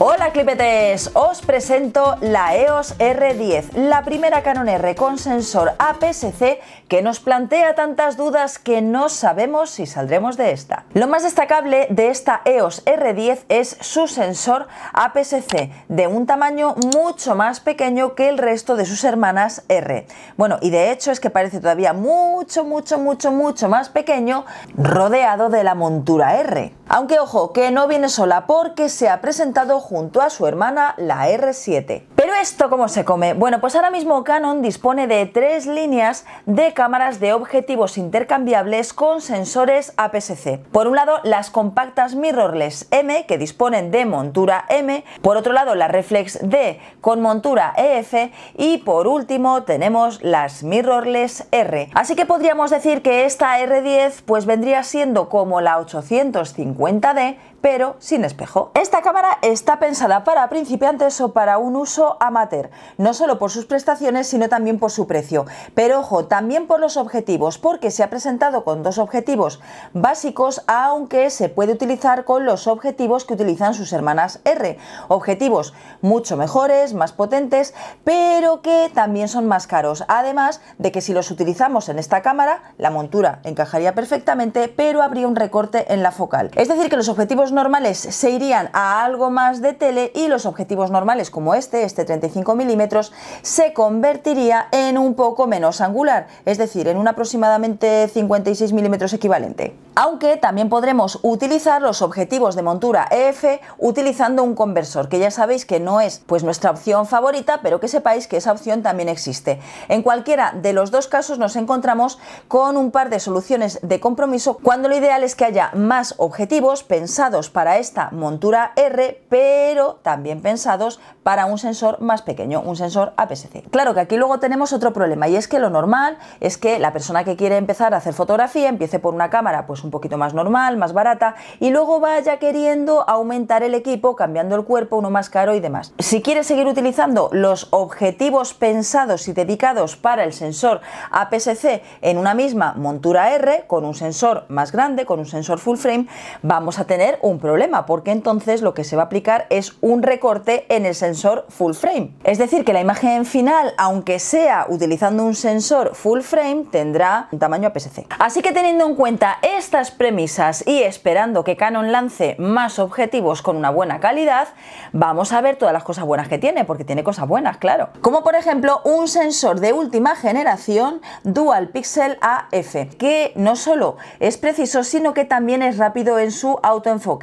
Hola clipetes, os presento la EOS R10, la primera Canon R con sensor APS-C que nos plantea tantas dudas que no sabemos si saldremos de esta. Lo más destacable de esta EOS R10 es su sensor APS-C, de un tamaño mucho más pequeño que el resto de sus hermanas R. Bueno, y de hecho es que parece todavía mucho, mucho, mucho, mucho más pequeño rodeado de la montura R. Aunque ojo, que no viene sola porque se ha presentado junto a su hermana la R7 esto cómo se come? Bueno, pues ahora mismo Canon dispone de tres líneas de cámaras de objetivos intercambiables con sensores APS-C. Por un lado, las compactas mirrorless M, que disponen de montura M, por otro lado, la reflex D con montura EF y por último tenemos las mirrorless R. Así que podríamos decir que esta R10 pues vendría siendo como la 850D, pero sin espejo. Esta cámara está pensada para principiantes o para un uso amateur, no solo por sus prestaciones, sino también por su precio. Pero ojo, también por los objetivos, porque se ha presentado con dos objetivos básicos, aunque se puede utilizar con los objetivos que utilizan sus hermanas R. Objetivos mucho mejores, más potentes, pero que también son más caros. Además de que si los utilizamos en esta cámara, la montura encajaría perfectamente, pero habría un recorte en la focal. Es decir, que los objetivos normales se irían a algo más de tele y los objetivos normales como este, este 35 milímetros, se convertiría en un poco menos angular, es decir, en un aproximadamente 56 milímetros equivalente. Aunque también podremos utilizar los objetivos de montura EF utilizando un conversor, que ya sabéis que no es pues nuestra opción favorita, pero que sepáis que esa opción también existe. En cualquiera de los dos casos nos encontramos con un par de soluciones de compromiso cuando lo ideal es que haya más objetivos pensados para esta montura R, pero también pensados para un sensor más pequeño, un sensor APS-C. Claro que aquí luego tenemos otro problema y es que lo normal es que la persona que quiere empezar a hacer fotografía empiece por una cámara pues un poquito más normal, más barata y luego vaya queriendo aumentar el equipo, cambiando el cuerpo, uno más caro y demás. Si quieres seguir utilizando los objetivos pensados y dedicados para el sensor APS-C en una misma montura R con un sensor más grande, con un sensor full frame, vamos a tener un problema, porque entonces lo que se va a aplicar es un recorte en el sensor full frame. Es decir, que la imagen final, aunque sea utilizando un sensor full frame, tendrá un tamaño aps Así que teniendo en cuenta estas premisas y esperando que Canon lance más objetivos con una buena calidad, vamos a ver todas las cosas buenas que tiene, porque tiene cosas buenas, claro. Como por ejemplo un sensor de última generación Dual Pixel AF, que no solo es preciso, sino que también es rápido en su autoenfoque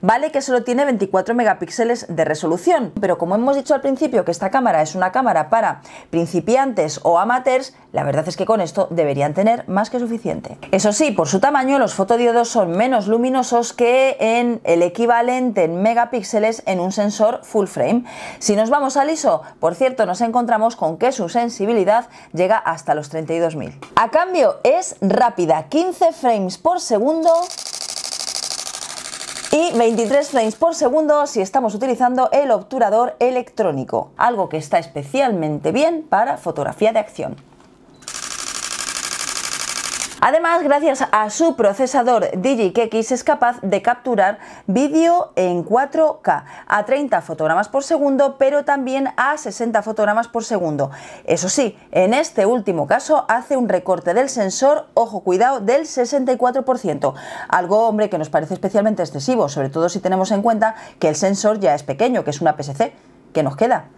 Vale que solo tiene 24 megapíxeles de resolución, pero como hemos dicho al principio que esta cámara es una cámara para principiantes o amateurs, la verdad es que con esto deberían tener más que suficiente. Eso sí, por su tamaño los fotodiodos son menos luminosos que en el equivalente en megapíxeles en un sensor full frame. Si nos vamos al ISO, por cierto, nos encontramos con que su sensibilidad llega hasta los 32.000. A cambio es rápida, 15 frames por segundo y 23 frames por segundo si estamos utilizando el obturador electrónico, algo que está especialmente bien para fotografía de acción. Además, gracias a su procesador X es capaz de capturar vídeo en 4K a 30 fotogramas por segundo, pero también a 60 fotogramas por segundo. Eso sí, en este último caso hace un recorte del sensor, ojo cuidado, del 64%, algo hombre que nos parece especialmente excesivo, sobre todo si tenemos en cuenta que el sensor ya es pequeño, que es una PSC. ¿Qué nos queda?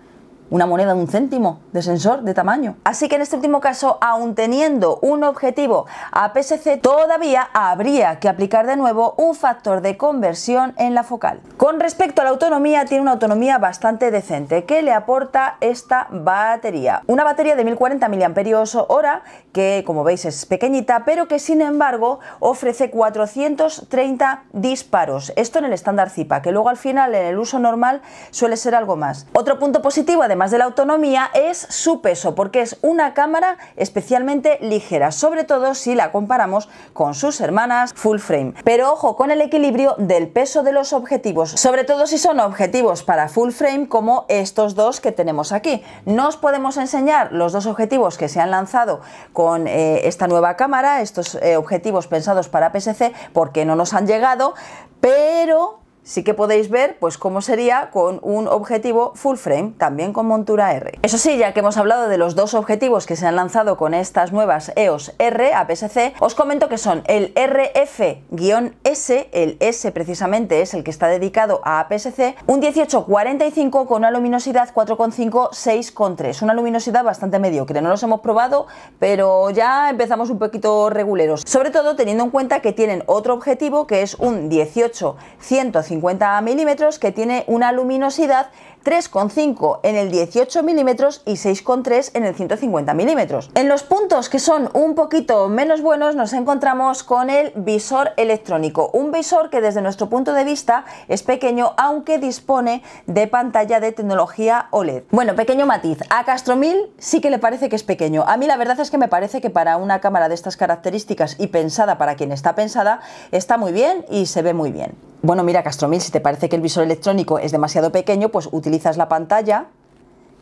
una moneda de un céntimo de sensor de tamaño. Así que en este último caso, aún teniendo un objetivo APS-C, todavía habría que aplicar de nuevo un factor de conversión en la focal. Con respecto a la autonomía, tiene una autonomía bastante decente. ¿Qué le aporta esta batería? Una batería de 1040 mAh que, como veis, es pequeñita, pero que sin embargo ofrece 430 disparos. Esto en el estándar zipa que luego al final en el uso normal suele ser algo más. Otro punto positivo, además, de la autonomía, es su peso, porque es una cámara especialmente ligera, sobre todo si la comparamos con sus hermanas full frame. Pero ojo con el equilibrio del peso de los objetivos, sobre todo si son objetivos para full frame como estos dos que tenemos aquí. No os podemos enseñar los dos objetivos que se han lanzado con eh, esta nueva cámara, estos eh, objetivos pensados para PSC, porque no nos han llegado, pero sí que podéis ver pues cómo sería con un objetivo full frame, también con montura R. Eso sí, ya que hemos hablado de los dos objetivos que se han lanzado con estas nuevas EOS R APS-C, os comento que son el RF-S, el S precisamente es el que está dedicado a APS-C, un 1845 con una luminosidad 4,5, 6,3, una luminosidad bastante mediocre, no los hemos probado, pero ya empezamos un poquito reguleros, sobre todo teniendo en cuenta que tienen otro objetivo que es un 18 150 50 milímetros que tiene una luminosidad 3,5 en el 18 milímetros y 6,3 en el 150 milímetros. En los puntos que son un poquito menos buenos nos encontramos con el visor electrónico, un visor que desde nuestro punto de vista es pequeño aunque dispone de pantalla de tecnología OLED. Bueno, pequeño matiz, a Castromil sí que le parece que es pequeño. A mí la verdad es que me parece que para una cámara de estas características y pensada para quien está pensada, está muy bien y se ve muy bien. Bueno, mira Castromil, si te parece que el visor electrónico es demasiado pequeño, pues utiliza la pantalla,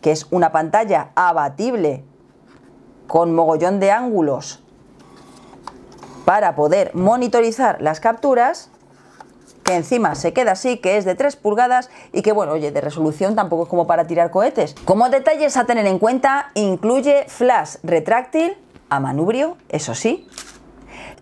que es una pantalla abatible con mogollón de ángulos para poder monitorizar las capturas, que encima se queda así, que es de 3 pulgadas y que bueno, oye, de resolución tampoco es como para tirar cohetes. Como detalles a tener en cuenta, incluye flash retráctil a manubrio, eso sí.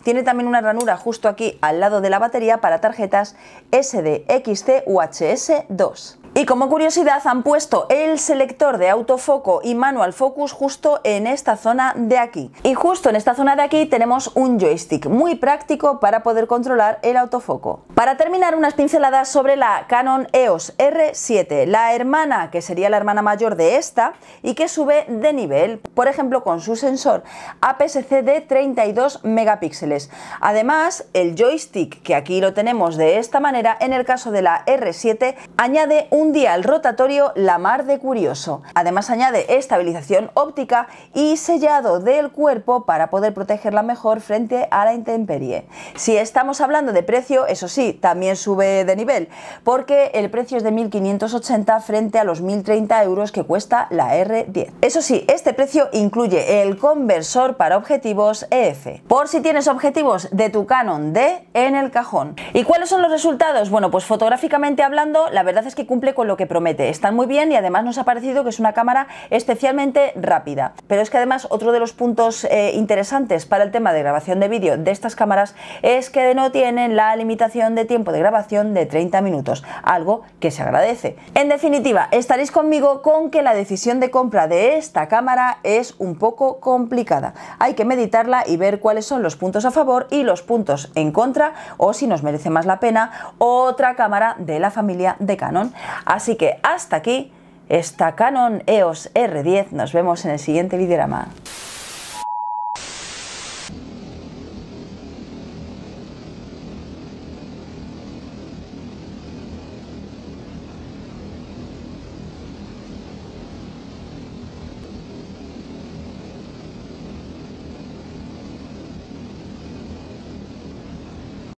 Tiene también una ranura justo aquí al lado de la batería para tarjetas SDXC UHS 2. Y como curiosidad han puesto el selector de autofoco y manual focus justo en esta zona de aquí. Y justo en esta zona de aquí tenemos un joystick muy práctico para poder controlar el autofoco. Para terminar unas pinceladas sobre la Canon EOS R7, la hermana que sería la hermana mayor de esta y que sube de nivel, por ejemplo con su sensor APS-C de 32 megapíxeles. Además el joystick que aquí lo tenemos de esta manera en el caso de la R7 añade un día el rotatorio la mar de curioso. Además añade estabilización óptica y sellado del cuerpo para poder protegerla mejor frente a la intemperie. Si estamos hablando de precio, eso sí, también sube de nivel, porque el precio es de 1.580 frente a los 1.030 euros que cuesta la R10. Eso sí, este precio incluye el conversor para objetivos EF, por si tienes objetivos de tu Canon D en el cajón. ¿Y cuáles son los resultados? Bueno, pues fotográficamente hablando, la verdad es que cumple con lo que promete. Están muy bien y además nos ha parecido que es una cámara especialmente rápida. Pero es que además otro de los puntos eh, interesantes para el tema de grabación de vídeo de estas cámaras es que no tienen la limitación de tiempo de grabación de 30 minutos, algo que se agradece. En definitiva, estaréis conmigo con que la decisión de compra de esta cámara es un poco complicada. Hay que meditarla y ver cuáles son los puntos a favor y los puntos en contra o si nos merece más la pena otra cámara de la familia de Canon. Así que hasta aquí esta Canon EOS R10. Nos vemos en el siguiente videorama.